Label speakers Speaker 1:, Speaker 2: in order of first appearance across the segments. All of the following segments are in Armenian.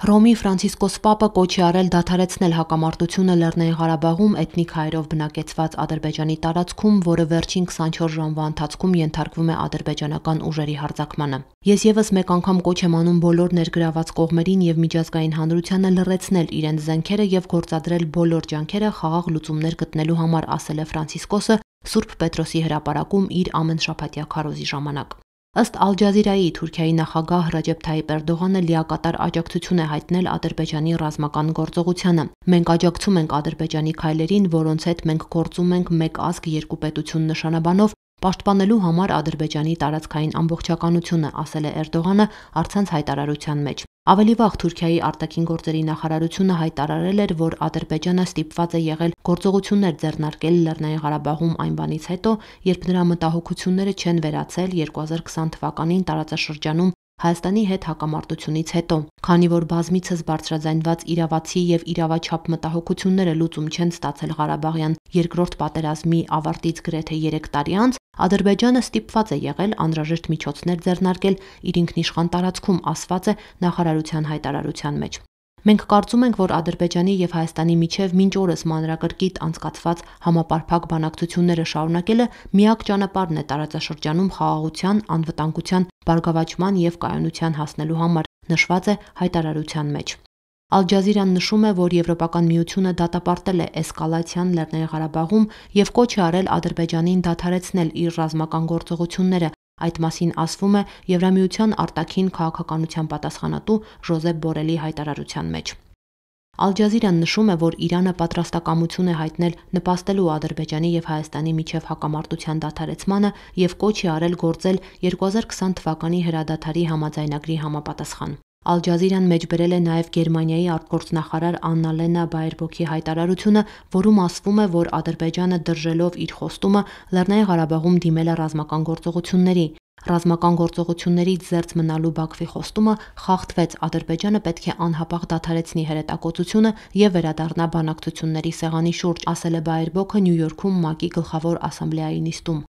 Speaker 1: Հռոմի Ֆրանցիսկոս Պապը կոչի արել դադարեցնել հակամարտությունը Լեռնային Ղարաբաղում էթնիկ հայերով բնակեցված Ադրբեջանի տարածքում, որը վերջին 24 ժամվա ընթացքում ենթարկվում է ադրբեջանական ուժերի հարձակմանը։ Ես եւս մեկ անգամ կոչ եմ անում բոլոր ներգրաված կողմերին եւ միջազգային հանրությանը լռեցնել իրենց զենքերը եւ գործադրել բոլոր ջանքերը խաղաղ լուծումներ գտնելու համար, ասել է Ֆրանցիսկոսը Սուրբ Պետրոսի հրապարակում իր ամենշաբաթյա քարոզի ժամանակ։ Ըստ Ալ Ջազիրայի Թուրքիայի նախագահ Ռաջեփ Թայիպ Էրդողանը լիակատար աջակցություն է հայտնել Ադրբեջանի ռազմական գործողությանը։ Մենք աջակցում ենք Ադրբեջանի քայլերին, որոնց հետ մենք գործում ենք մեկ ազգ, երկու պետություն նշանաբանով, պաշտպանելու համար Ադրբեջանի տարածքային ամբողջականությունը, ասել է Էրդողանը առցանց հայտարարության մեջ։ Ավելի վաղ Թուրքիայի արտաքին գործերի նախարարությունը հայտարարել էր, որ Ադրբեջանը ստիպված է եղել գործողություններ ձեռնարկել Լեռնային Ղարաբաղում այն բանից հետո, երբ նրա մտահոգությունները չեն վերացել 2020 թվականին տարածաշրջանում Հայաստանի հետ հակամարտությունից հետո, քանի որ բազմիցս բարձրաձայնված իրավացի եւ իրավաչափ մտահոգությունները լուծում չեն ստացել Ղարաբաղյան երկրորդ պատերազմի ավարտից գրեթե 3 տարի անց, Ադրբեջանը ստիպված է եղել անհրաժեշտ միջոցներ ձեռնարկել իր ինքնիշխան տարածքում, ասված է նախարարության հայտարարության մեջ։ Մենք կարծում ենք, որ Ադրբեջանի եւ Հայաստանի միջև մինչ օրս մանրակրկիտ անցկացված համապարփակ բանակցությունները շարունակելը միակ ճանապարհն է տարածաշրջանում խաղաղության, անվտանգության, բարգավաճման եւ կայունության հասնելու համար, նշված է հայտարարության մեջ։ Ալ-Ջազիրան նշում է, որ Եվրոպական միությունը դատապարտել է էսկալացիան Լեռնային Ղարաբաղում եւ կոչ է արել Ադրբեջանին դադարեցնել իր ռազմական գործողությունները։ Այդ մասին ասվում է Եվրամիության արտաքին քաղաքականության պատասխանատու Ժոզեփ Բորելի հայտարարության մեջ։ Ալ-Ջազիրան նշում է, որ Իրանը պատրաստակամություն է հայտնել նպաստելու Ադրբեջանի եւ Հայաստանի միջև հակամարտության դադարեցմանը եւ կոչ է արել գործել 2020 թվականի հրադադարի համաձայնագրի համապատասխան։ Ալ-Ջազիրան մեջ բերել է նաև Գերմանիայի արտգործնախարար Աննալենա Բայերբոքի հայտարարությունը, որում ասվում է, որ Ադրբեջանը դրժելով իր խոստումը Լեռնային Ղարաբաղում դիմել է ռազմական գործողությունների։ Ռազմական գործողություններից զերծ մնալու Բաքվի խոստումը խախտվեց։ Ադրբեջանը պետք է անհապաղ դադարեցնի հրետակոծությունը եւ վերադառնա բանակցությունների սեղանի շուրջ, ասել է Բայերբոքը Նյու Յորքում ՄԱԿ-ի գլխավոր ասամբլեայի նիստում։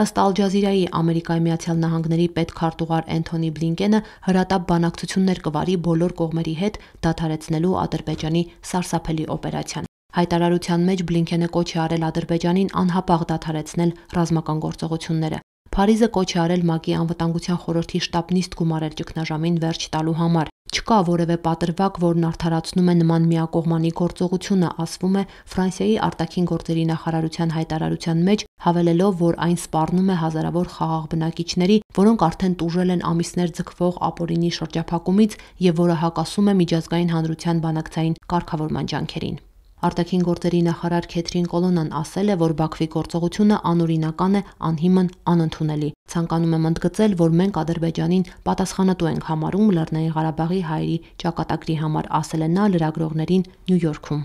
Speaker 1: Ըստ Ալ-Ջազիրայի Ամերիկայի Միացյալ Նահանգների պետքարտուղար Էնթոնի Բլինկենը հրատապ բանակցություններ կվարի բոլոր կողմերի հետ դադարեցնելու Ադրբեջանի սարսափելի օպերացիան։ Հայտարարության մեջ Բլինքենը կոչ է արել Ադրբեջանին անհապաղ դադարեցնել ռազմական գործողությունները։ Փարիզը կոչ է արել ՄԱԿ-ի անվտանգության խորհրդի շտաբ նիստ գումարել ճգնաժամին վերջ տալու համար։ Չկա որևէ պատրվակ, որն արդարացնում է նման միակողմանի գործողությունը, ասվում է Ֆրանսիայի արտաքին գործերի նախարարության հայտարարության մեջ, հավելելով, որ այն սպառնում է հազարավոր խաղաղ բնակիչների, որոնք արդեն տուժել են ամիսներ ձգվող ապօրինի շրջափակումից եւ որը հակասում է միջազգային հանրության բանակցային կարգավորման ջանքերին։ Արտաքին գործերի նախարար Քեթրին Կոլոնան ասել է, որ Բաքվի գործողությունը անօրինական է, անհիմն, անընդունելի։ Ցանկանում եմ ընդգծել, որ մենք Ադրբեջանին պատասխանատու ենք համարում Լեռնային Ղարաբաղի հայերի ճակատագրի համար, ասել է նա լրագրողներին Նյու Յորքում։